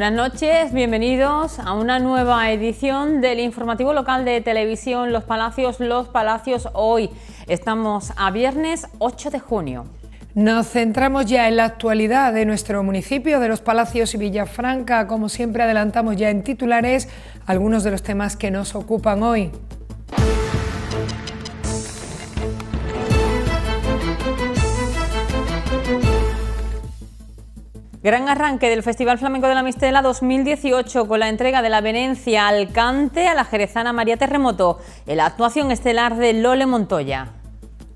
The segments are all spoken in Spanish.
Buenas noches, bienvenidos a una nueva edición del informativo local de televisión Los Palacios, Los Palacios hoy. Estamos a viernes 8 de junio. Nos centramos ya en la actualidad de nuestro municipio, de los Palacios y Villafranca. Como siempre adelantamos ya en titulares algunos de los temas que nos ocupan hoy. Gran arranque del Festival Flamenco de la Mistela 2018 con la entrega de la venencia Alcante a la jerezana María Terremoto en la actuación estelar de Lole Montoya.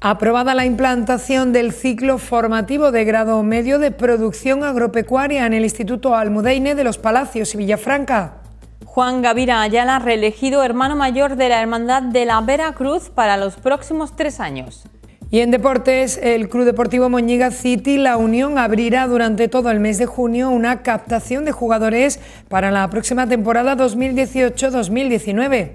Aprobada la implantación del ciclo formativo de grado medio de producción agropecuaria en el Instituto Almudeine de los Palacios y Villafranca. Juan Gavira Ayala, reelegido hermano mayor de la Hermandad de la Veracruz para los próximos tres años. Y en deportes, el Club Deportivo Moñiga City, la Unión, abrirá durante todo el mes de junio una captación de jugadores para la próxima temporada 2018-2019.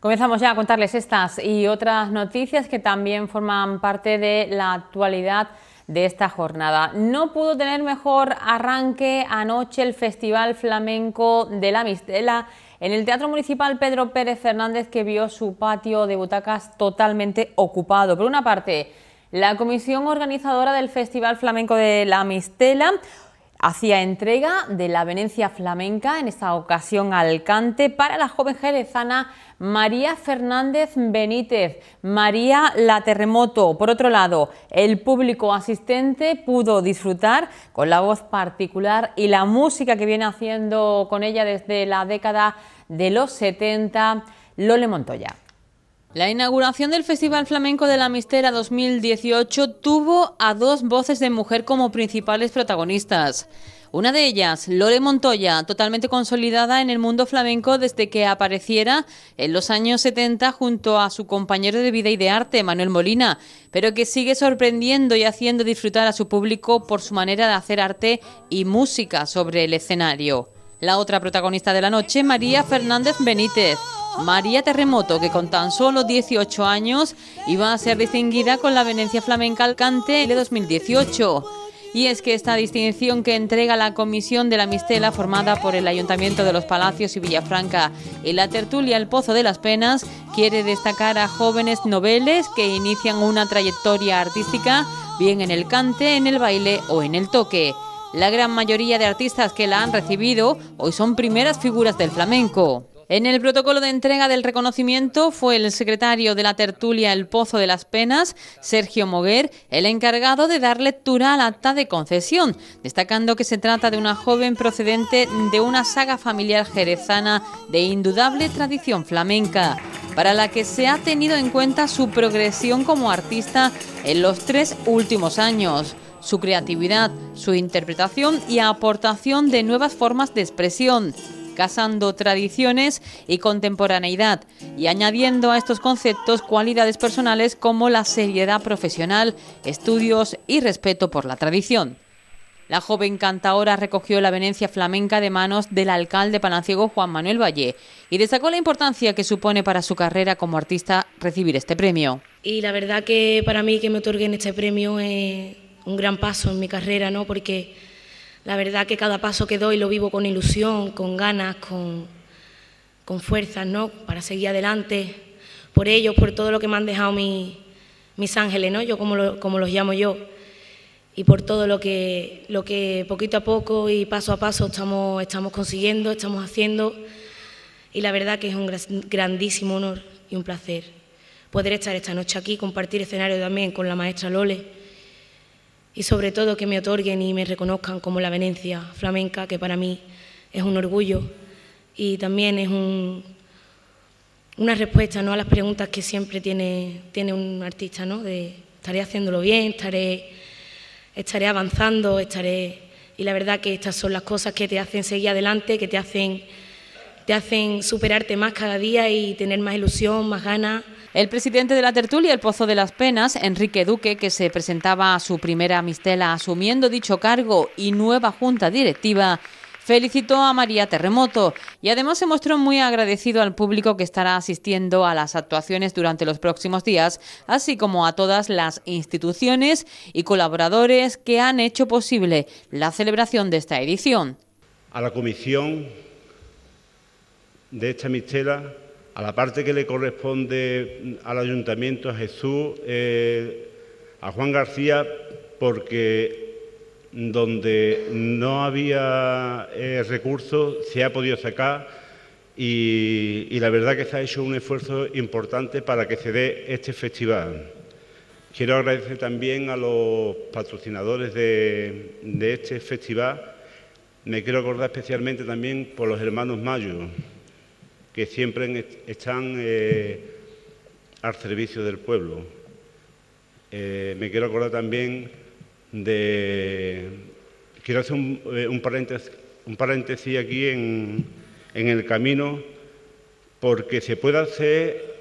Comenzamos ya a contarles estas y otras noticias que también forman parte de la actualidad de esta jornada. No pudo tener mejor arranque anoche el Festival Flamenco de la Mistela en el Teatro Municipal Pedro Pérez Fernández que vio su patio de butacas totalmente ocupado. Por una parte, la comisión organizadora del Festival Flamenco de la Mistela hacía entrega de la venencia flamenca, en esta ocasión al cante, para la joven jerezana María Fernández Benítez, María La Terremoto. Por otro lado, el público asistente pudo disfrutar con la voz particular y la música que viene haciendo con ella desde la década de los 70, Lole Montoya. La inauguración del Festival Flamenco de la Mistera 2018 tuvo a dos voces de mujer como principales protagonistas. Una de ellas, Lore Montoya, totalmente consolidada en el mundo flamenco desde que apareciera en los años 70 junto a su compañero de vida y de arte, Manuel Molina, pero que sigue sorprendiendo y haciendo disfrutar a su público por su manera de hacer arte y música sobre el escenario. La otra protagonista de la noche, María Fernández Benítez, María Terremoto, que con tan solo 18 años iba a ser distinguida con la Venecia Flamenca Alcante de 2018. Y es que esta distinción que entrega la Comisión de la Mistela, formada por el Ayuntamiento de los Palacios y Villafranca y la tertulia El Pozo de las Penas, quiere destacar a jóvenes noveles que inician una trayectoria artística, bien en el cante, en el baile o en el toque. La gran mayoría de artistas que la han recibido hoy son primeras figuras del flamenco. En el protocolo de entrega del reconocimiento fue el secretario de la tertulia El Pozo de las Penas, Sergio Moguer, el encargado de dar lectura al acta de concesión, destacando que se trata de una joven procedente de una saga familiar jerezana de indudable tradición flamenca para la que se ha tenido en cuenta su progresión como artista en los tres últimos años, su creatividad, su interpretación y aportación de nuevas formas de expresión, casando tradiciones y contemporaneidad y añadiendo a estos conceptos cualidades personales como la seriedad profesional, estudios y respeto por la tradición. La joven cantaora recogió la venencia flamenca de manos del alcalde palanciego Juan Manuel Valle y destacó la importancia que supone para su carrera como artista recibir este premio. Y la verdad que para mí que me otorguen este premio es un gran paso en mi carrera, ¿no? Porque la verdad que cada paso que doy lo vivo con ilusión, con ganas, con, con fuerzas, ¿no? Para seguir adelante, por ellos, por todo lo que me han dejado mis ángeles, ¿no? Yo como, como los llamo yo. Y por todo lo que, lo que poquito a poco y paso a paso estamos, estamos consiguiendo, estamos haciendo. Y la verdad que es un grandísimo honor y un placer poder estar esta noche aquí, compartir escenario también con la maestra Lole y sobre todo que me otorguen y me reconozcan como la venencia flamenca, que para mí es un orgullo y también es un, una respuesta ¿no? a las preguntas que siempre tiene, tiene un artista, ¿no? de estaré haciéndolo bien, estaré, estaré avanzando, estaré... Y la verdad que estas son las cosas que te hacen seguir adelante, que te hacen, te hacen superarte más cada día y tener más ilusión, más ganas el presidente de la tertulia El Pozo de las Penas, Enrique Duque, que se presentaba a su primera mistela asumiendo dicho cargo y nueva junta directiva, felicitó a María Terremoto y además se mostró muy agradecido al público que estará asistiendo a las actuaciones durante los próximos días, así como a todas las instituciones y colaboradores que han hecho posible la celebración de esta edición. A la comisión de esta mistela a la parte que le corresponde al ayuntamiento, a Jesús, eh, a Juan García, porque donde no había eh, recursos se ha podido sacar y, la verdad que se ha hecho un esfuerzo importante para que se dé este festival. Quiero agradecer también a los patrocinadores de, de este festival. Me quiero acordar especialmente también por los hermanos Mayo, que siempre están eh, al servicio del pueblo. Eh, me quiero acordar también de... Quiero hacer un, eh, paréntesis, aquí en, el camino, porque se puede hacer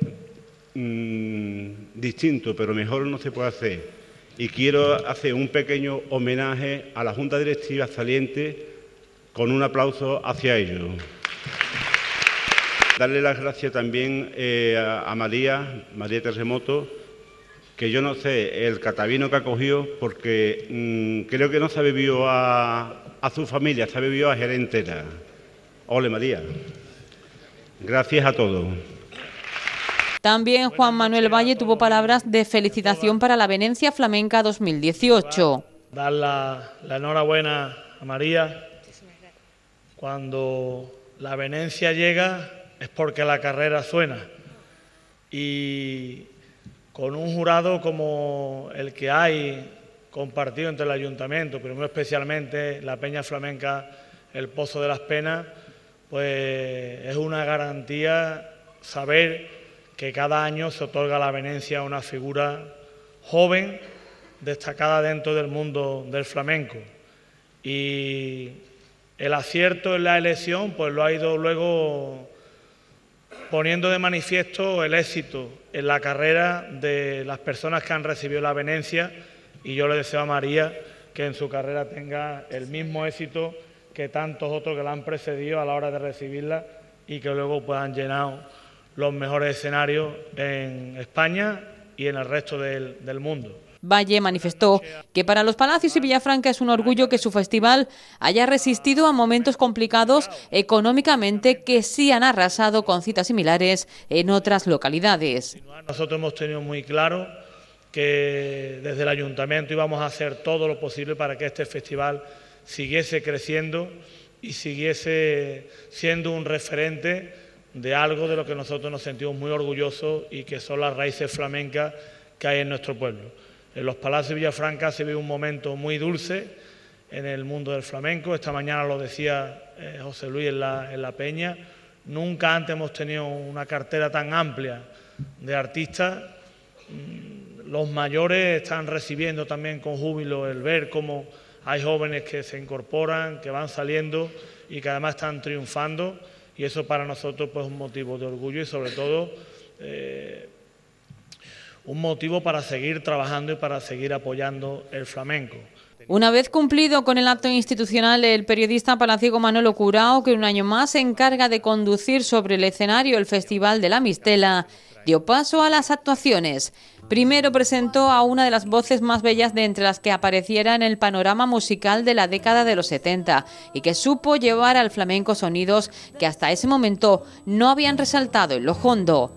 mm, distinto, pero mejor no se puede hacer y quiero hacer un pequeño homenaje a la Junta Directiva saliente con un aplauso hacia ellos. Darle las gracias también eh, a, María, María Terremoto, que yo no sé el catavino que ha cogido, porque mm, creo que no se ha bebido a, su familia, se ha bebido a Gerentera. entera. Ole María. Gracias a todos. También Juan Manuel Valle tuvo palabras de felicitación para la Venecia Flamenca 2018. Dar la, la enhorabuena a María. Cuando la Venecia llega, es porque la carrera suena. Y con un jurado como el que hay compartido entre el ayuntamiento, pero especialmente la Peña Flamenca, el Pozo de las Penas, pues es una garantía saber que cada año se otorga la venencia a una figura joven destacada dentro del mundo del flamenco. Y el acierto en la elección pues lo ha ido luego poniendo de manifiesto el éxito en la carrera de las personas que han recibido la venencia y yo le deseo a María que en su carrera tenga el mismo éxito que tantos otros que la han precedido a la hora de recibirla y que luego puedan llenar los mejores escenarios en España y en el resto del, del mundo. Valle manifestó que para los Palacios y Villafranca es un orgullo que su festival haya resistido a momentos complicados económicamente que sí han arrasado con citas similares en otras localidades. Nosotros hemos tenido muy claro que desde el ayuntamiento íbamos a hacer todo lo posible para que este festival siguiese creciendo y siguiese siendo un referente de algo de lo que nosotros nos sentimos muy orgullosos y que son las raíces flamencas que hay en nuestro pueblo. En los palacios de Villafranca se vive un momento muy dulce en el mundo del flamenco. Esta mañana lo decía eh, José Luis en la, Peña. Nunca antes hemos tenido una cartera tan amplia de artistas. Mm, los mayores están recibiendo también con júbilo el ver cómo hay jóvenes que se incorporan, que van saliendo y que además están triunfando. Y eso para nosotros pues, es un motivo de orgullo y sobre todo eh, un motivo para seguir trabajando y para seguir apoyando el flamenco. Una vez cumplido con el acto institucional, el periodista palaciego Manolo Curao, que un año más se encarga de conducir sobre el escenario el Festival de la Mistela, dio paso a las actuaciones. Primero presentó a una de las voces más bellas de entre las que apareciera en el panorama musical de la década de los 70 y que supo llevar al flamenco sonidos que hasta ese momento no habían resaltado en lo hondo.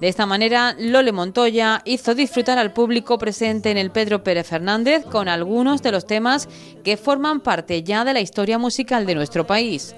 De esta manera, Lole Montoya hizo disfrutar al público presente en el Pedro Pérez Fernández con algunos de los temas que forman parte ya de la historia musical de nuestro país.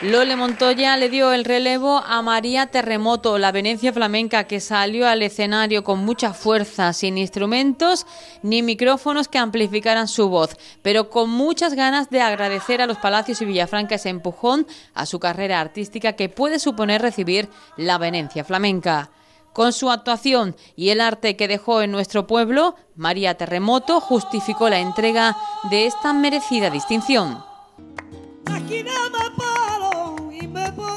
Lole Montoya le dio el relevo a María Terremoto, la venecia flamenca que salió al escenario con mucha fuerza, sin instrumentos ni micrófonos que amplificaran su voz, pero con muchas ganas de agradecer a los Palacios y Villafranca ese empujón a su carrera artística que puede suponer recibir la venencia flamenca. Con su actuación y el arte que dejó en nuestro pueblo, María Terremoto justificó la entrega de esta merecida distinción. Bebo.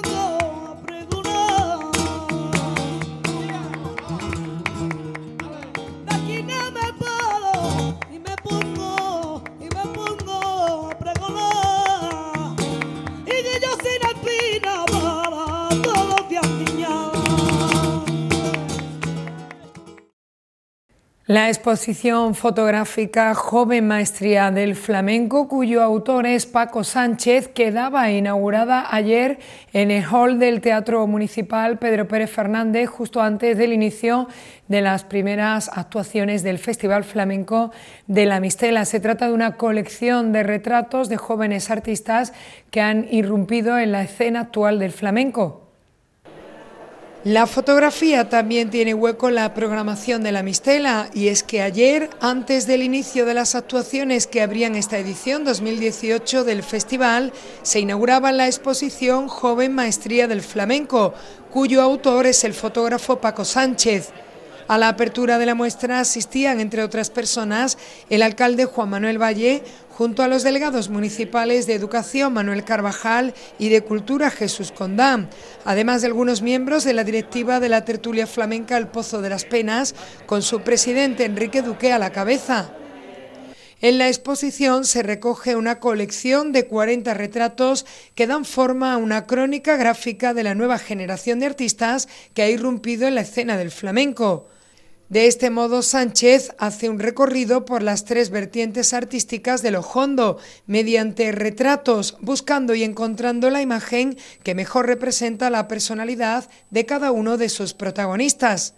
La exposición fotográfica Joven Maestría del Flamenco, cuyo autor es Paco Sánchez, quedaba inaugurada ayer en el hall del Teatro Municipal Pedro Pérez Fernández, justo antes del inicio de las primeras actuaciones del Festival Flamenco de la Mistela. Se trata de una colección de retratos de jóvenes artistas que han irrumpido en la escena actual del flamenco. La fotografía también tiene hueco en la programación de la Mistela y es que ayer, antes del inicio de las actuaciones que abrían esta edición 2018 del festival, se inauguraba la exposición Joven Maestría del Flamenco, cuyo autor es el fotógrafo Paco Sánchez. A la apertura de la muestra asistían, entre otras personas, el alcalde Juan Manuel Valle, junto a los delegados municipales de Educación Manuel Carvajal y de Cultura Jesús Condán, además de algunos miembros de la directiva de la tertulia flamenca El Pozo de las Penas, con su presidente Enrique Duque a la cabeza. En la exposición se recoge una colección de 40 retratos que dan forma a una crónica gráfica de la nueva generación de artistas que ha irrumpido en la escena del flamenco. De este modo, Sánchez hace un recorrido por las tres vertientes artísticas de Lojondo, mediante retratos, buscando y encontrando la imagen que mejor representa la personalidad de cada uno de sus protagonistas.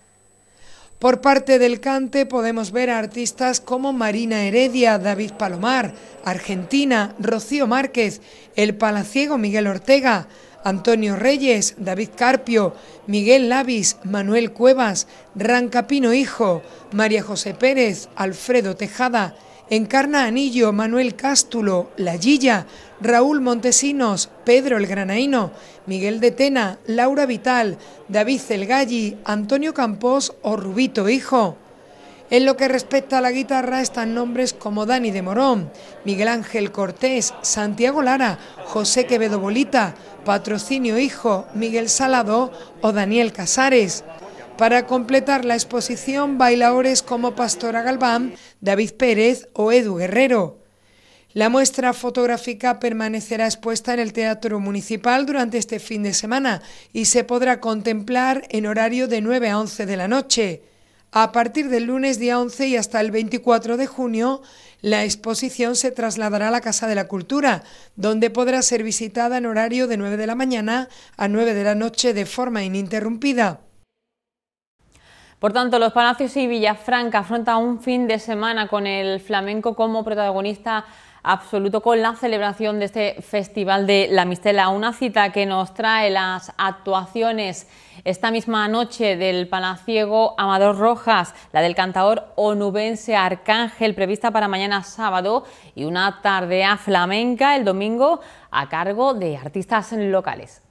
Por parte del cante podemos ver a artistas como Marina Heredia, David Palomar, Argentina, Rocío Márquez, el palaciego Miguel Ortega, Antonio Reyes, David Carpio, Miguel Lavis, Manuel Cuevas, Ran Capino Hijo, María José Pérez, Alfredo Tejada, Encarna Anillo, Manuel Cástulo, La Gilla, Raúl Montesinos, Pedro el Granaíno, Miguel de Tena, Laura Vital, David Celgalli, Antonio Campos o Rubito Hijo. En lo que respecta a la guitarra están nombres como Dani de Morón, Miguel Ángel Cortés, Santiago Lara, José Quevedo Bolita, Patrocinio Hijo, Miguel Salado o Daniel Casares. Para completar la exposición, bailadores como Pastora Galván, David Pérez o Edu Guerrero. La muestra fotográfica permanecerá expuesta en el Teatro Municipal durante este fin de semana y se podrá contemplar en horario de 9 a 11 de la noche. A partir del lunes día 11 y hasta el 24 de junio, la exposición se trasladará a la Casa de la Cultura, donde podrá ser visitada en horario de 9 de la mañana a 9 de la noche de forma ininterrumpida. Por tanto, Los Palacios y Villafranca afrontan un fin de semana con el flamenco como protagonista absoluto con la celebración de este Festival de la Mistela, una cita que nos trae las actuaciones esta misma noche del palaciego Amador Rojas, la del cantador onubense Arcángel, prevista para mañana sábado, y una tardea flamenca el domingo a cargo de artistas locales.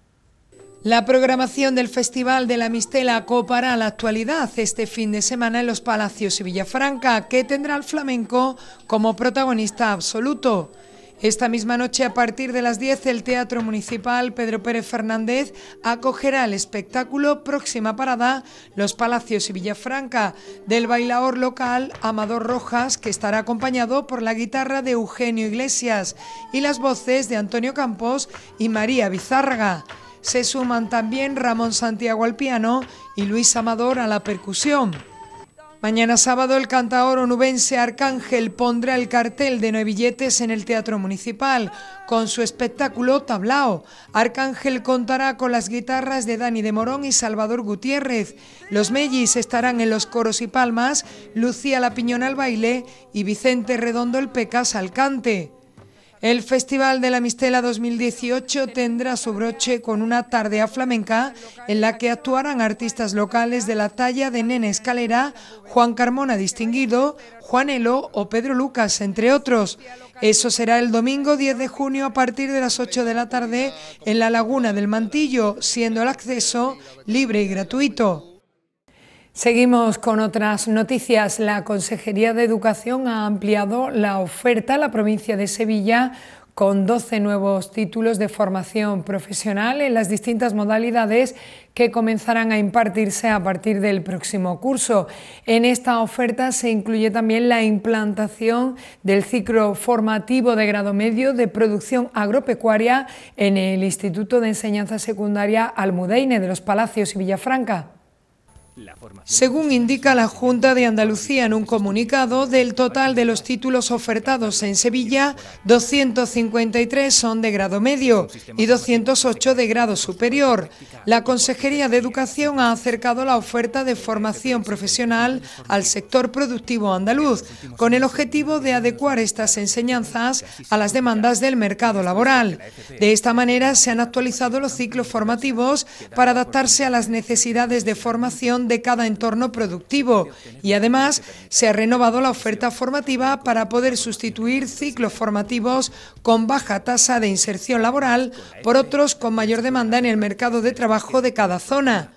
La programación del Festival de la Mistela acopará la actualidad este fin de semana en los Palacios y Villafranca, que tendrá al flamenco como protagonista absoluto. Esta misma noche, a partir de las 10, el Teatro Municipal Pedro Pérez Fernández acogerá el espectáculo Próxima Parada, Los Palacios y Villafranca, del bailaor local Amador Rojas, que estará acompañado por la guitarra de Eugenio Iglesias y las voces de Antonio Campos y María Bizárraga se suman también Ramón Santiago al piano y Luis Amador a la percusión. Mañana sábado el cantaor onubense Arcángel pondrá el cartel de nueve billetes en el Teatro Municipal. Con su espectáculo Tablao, Arcángel contará con las guitarras de Dani de Morón y Salvador Gutiérrez. Los Mellis estarán en los coros y palmas, Lucía La Piñón al baile y Vicente Redondo el Pecas al cante. El Festival de la Mistela 2018 tendrá su broche con una tarde a flamenca en la que actuarán artistas locales de la talla de Nene Escalera, Juan Carmona Distinguido, Juan Elo o Pedro Lucas, entre otros. Eso será el domingo 10 de junio a partir de las 8 de la tarde en la Laguna del Mantillo, siendo el acceso libre y gratuito. Seguimos con otras noticias. La Consejería de Educación ha ampliado la oferta a la provincia de Sevilla con 12 nuevos títulos de formación profesional en las distintas modalidades que comenzarán a impartirse a partir del próximo curso. En esta oferta se incluye también la implantación del ciclo formativo de grado medio de producción agropecuaria en el Instituto de Enseñanza Secundaria Almudeine de los Palacios y Villafranca. Según indica la Junta de Andalucía en un comunicado, del total de los títulos ofertados en Sevilla, 253 son de grado medio y 208 de grado superior. La Consejería de Educación ha acercado la oferta de este formación profesional al sector productivo andaluz, con el objetivo de adecuar estas enseñanzas a las demandas del mercado este laboral. De esta manera se han actualizado los ciclos formativos para adaptarse a las necesidades de formación de cada entorno productivo y además se ha renovado la oferta formativa para poder sustituir ciclos formativos con baja tasa de inserción laboral por otros con mayor demanda en el mercado de trabajo de cada zona.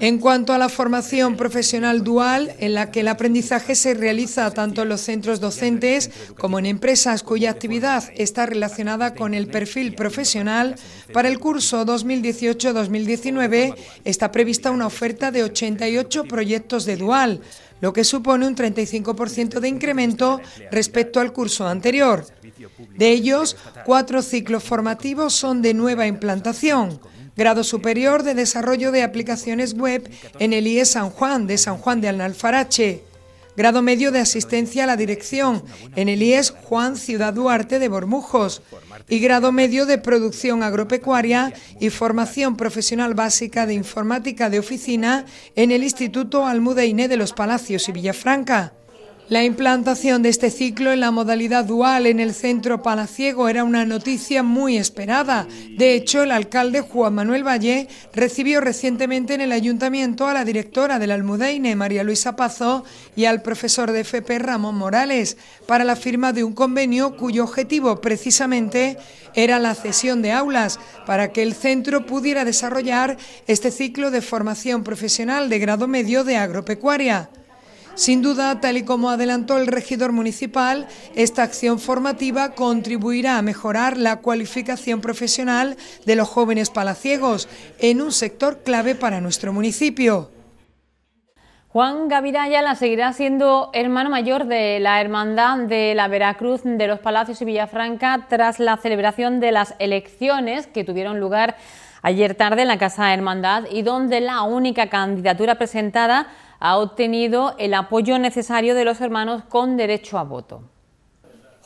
En cuanto a la formación profesional dual, en la que el aprendizaje se realiza tanto en los centros docentes como en empresas cuya actividad está relacionada con el perfil profesional, para el curso 2018-2019 está prevista una oferta de 88 proyectos de dual, lo que supone un 35% de incremento respecto al curso anterior. De ellos, cuatro ciclos formativos son de nueva implantación. Grado Superior de Desarrollo de Aplicaciones Web en el IES San Juan de San Juan de Alnalfarache. Grado medio de asistencia a la dirección en el IES Juan Ciudad Duarte de Bormujos y grado medio de producción agropecuaria y formación profesional básica de informática de oficina en el Instituto Almudeine de los Palacios y Villafranca. La implantación de este ciclo en la modalidad dual en el centro palaciego era una noticia muy esperada. De hecho, el alcalde Juan Manuel Valle recibió recientemente en el ayuntamiento a la directora del Almudeine, María Luisa Pazo, y al profesor de FP Ramón Morales, para la firma de un convenio cuyo objetivo precisamente era la cesión de aulas para que el centro pudiera desarrollar este ciclo de formación profesional de grado medio de agropecuaria. Sin duda, tal y como adelantó el regidor municipal, esta acción formativa contribuirá a mejorar la cualificación profesional de los jóvenes palaciegos en un sector clave para nuestro municipio. Juan Gaviraya la seguirá siendo hermano mayor de la Hermandad de la Veracruz de los Palacios y Villafranca tras la celebración de las elecciones que tuvieron lugar ayer tarde en la Casa Hermandad y donde la única candidatura presentada ha obtenido el apoyo necesario de los hermanos con derecho a voto.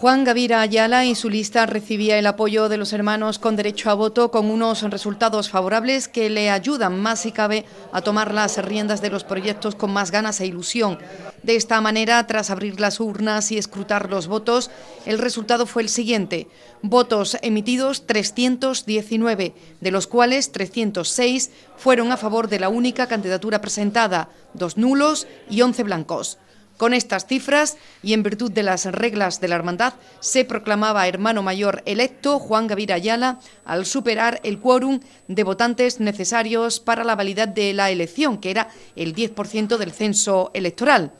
Juan Gavira Ayala y su lista recibía el apoyo de los hermanos con derecho a voto con unos resultados favorables que le ayudan más si cabe a tomar las riendas de los proyectos con más ganas e ilusión. De esta manera, tras abrir las urnas y escrutar los votos, el resultado fue el siguiente. Votos emitidos 319, de los cuales 306 fueron a favor de la única candidatura presentada, dos nulos y 11 blancos. Con estas cifras y en virtud de las reglas de la hermandad, se proclamaba hermano mayor electo Juan Gavira Ayala al superar el quórum de votantes necesarios para la validad de la elección, que era el 10% del censo electoral.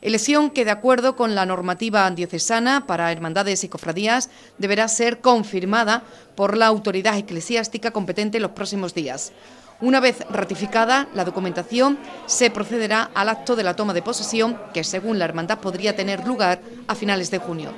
Elección que, de acuerdo con la normativa diocesana para hermandades y cofradías, deberá ser confirmada por la autoridad eclesiástica competente en los próximos días. Una vez ratificada la documentación, se procederá al acto de la toma de posesión, que según la hermandad podría tener lugar a finales de junio.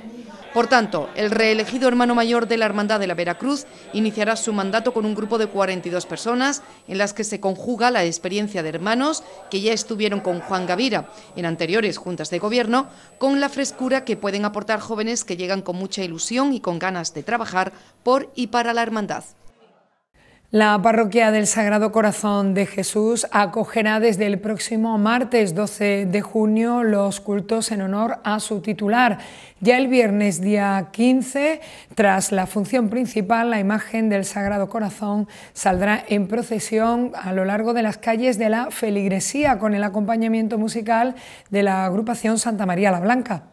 Por tanto, el reelegido hermano mayor de la Hermandad de la Veracruz iniciará su mandato con un grupo de 42 personas en las que se conjuga la experiencia de hermanos que ya estuvieron con Juan Gavira en anteriores juntas de gobierno, con la frescura que pueden aportar jóvenes que llegan con mucha ilusión y con ganas de trabajar por y para la hermandad. La parroquia del Sagrado Corazón de Jesús acogerá desde el próximo martes 12 de junio los cultos en honor a su titular. Ya el viernes día 15, tras la función principal, la imagen del Sagrado Corazón saldrá en procesión a lo largo de las calles de la feligresía con el acompañamiento musical de la agrupación Santa María la Blanca.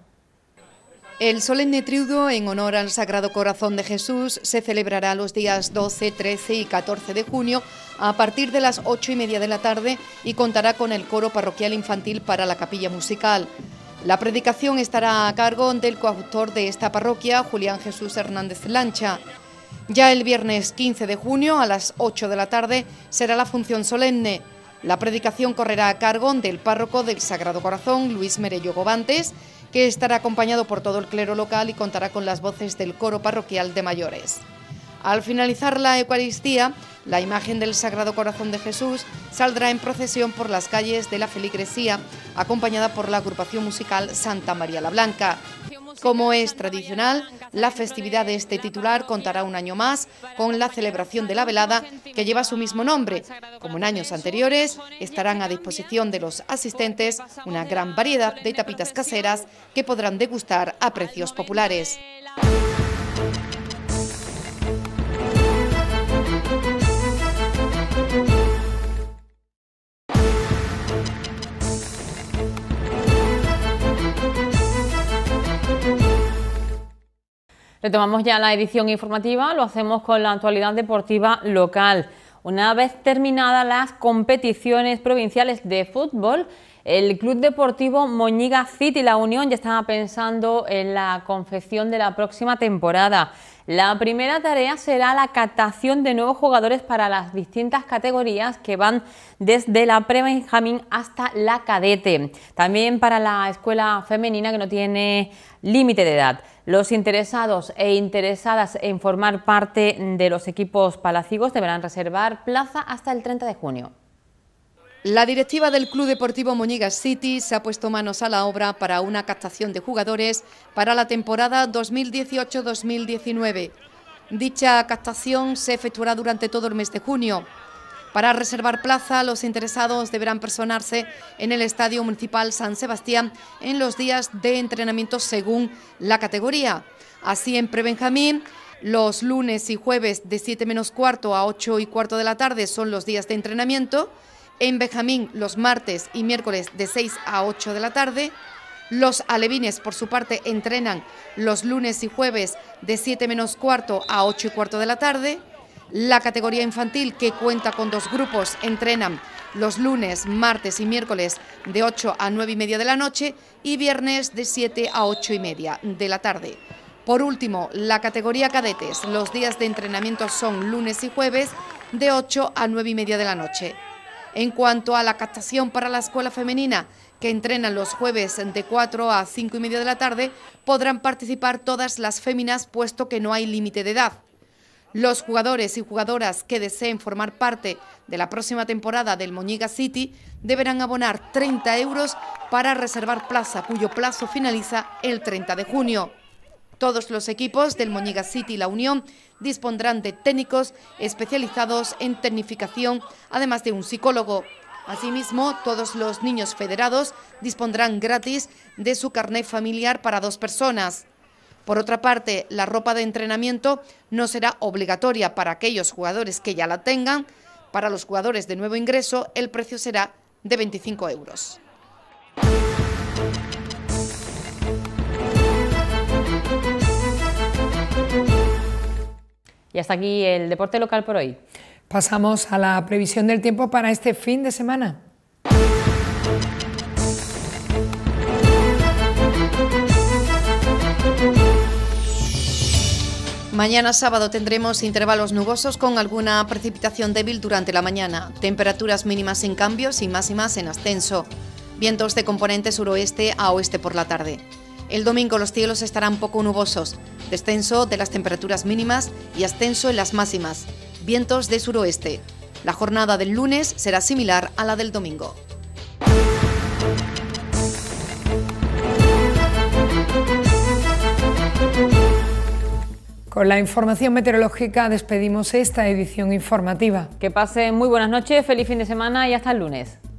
El solemne triudo en honor al Sagrado Corazón de Jesús se celebrará los días 12, 13 y 14 de junio a partir de las 8 y media de la tarde y contará con el coro parroquial infantil para la capilla musical. La predicación estará a cargo del coautor de esta parroquia, Julián Jesús Hernández Lancha. Ya el viernes 15 de junio a las 8 de la tarde será la función solemne. La predicación correrá a cargo del párroco del Sagrado Corazón, Luis Merello Gobantes, que estará acompañado por todo el clero local y contará con las voces del coro parroquial de mayores. Al finalizar la Eucaristía, la imagen del Sagrado Corazón de Jesús saldrá en procesión por las calles de la feligresía, acompañada por la agrupación musical Santa María la Blanca. Como es tradicional, la festividad de este titular contará un año más con la celebración de la velada que lleva su mismo nombre. Como en años anteriores, estarán a disposición de los asistentes una gran variedad de tapitas caseras que podrán degustar a precios populares. Retomamos ya la edición informativa, lo hacemos con la actualidad deportiva local. Una vez terminadas las competiciones provinciales de fútbol, el Club Deportivo Moñiga City La Unión ya estaba pensando en la confección de la próxima temporada. La primera tarea será la captación de nuevos jugadores para las distintas categorías que van desde la pre-Benjamín hasta la cadete. También para la escuela femenina que no tiene límite de edad. Los interesados e interesadas en formar parte de los equipos palacigos deberán reservar plaza hasta el 30 de junio. La directiva del Club Deportivo Moñiga City se ha puesto manos a la obra para una captación de jugadores para la temporada 2018-2019. Dicha captación se efectuará durante todo el mes de junio. Para reservar plaza, los interesados deberán personarse en el Estadio Municipal San Sebastián en los días de entrenamiento según la categoría. Así en Prebenjamín, los lunes y jueves de 7 menos cuarto a 8 y cuarto de la tarde son los días de entrenamiento en Benjamín los martes y miércoles de 6 a 8 de la tarde. Los alevines, por su parte, entrenan los lunes y jueves de 7 menos cuarto a 8 y cuarto de la tarde. La categoría infantil, que cuenta con dos grupos, entrenan los lunes, martes y miércoles de 8 a 9 y media de la noche y viernes de 7 a 8 y media de la tarde. Por último, la categoría cadetes. Los días de entrenamiento son lunes y jueves de 8 a 9 y media de la noche. En cuanto a la captación para la escuela femenina, que entrenan los jueves de 4 a 5 y media de la tarde, podrán participar todas las féminas puesto que no hay límite de edad. Los jugadores y jugadoras que deseen formar parte de la próxima temporada del Moñiga City deberán abonar 30 euros para reservar plaza, cuyo plazo finaliza el 30 de junio. Todos los equipos del Moñiga City y La Unión dispondrán de técnicos especializados en tecnificación, además de un psicólogo. Asimismo, todos los niños federados dispondrán gratis de su carnet familiar para dos personas. Por otra parte, la ropa de entrenamiento no será obligatoria para aquellos jugadores que ya la tengan. Para los jugadores de nuevo ingreso, el precio será de 25 euros. Y hasta aquí el deporte local por hoy. Pasamos a la previsión del tiempo para este fin de semana. Mañana sábado tendremos intervalos nubosos con alguna precipitación débil durante la mañana, temperaturas mínimas sin cambios y máximas en ascenso, vientos de componente suroeste a oeste por la tarde. El domingo los cielos estarán poco nubosos, descenso de las temperaturas mínimas y ascenso en las máximas, vientos de suroeste. La jornada del lunes será similar a la del domingo. Con la información meteorológica despedimos esta edición informativa. Que pasen muy buenas noches, feliz fin de semana y hasta el lunes.